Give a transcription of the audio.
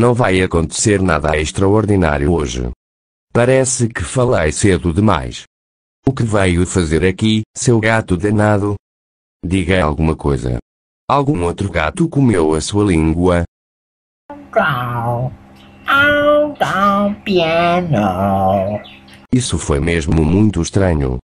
Não vai acontecer nada extraordinário hoje. Parece que falei cedo demais. O que veio fazer aqui, seu gato danado? Diga alguma coisa. Algum outro gato comeu a sua língua? piano. Isso foi mesmo muito estranho.